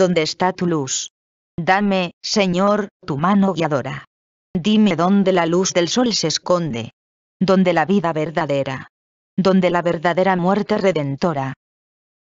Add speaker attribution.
Speaker 1: ¿Dónde está tu luz? Dame, Señor, tu mano guiadora. Dime dónde la luz del sol se esconde. Donde la vida verdadera. Donde la verdadera muerte redentora.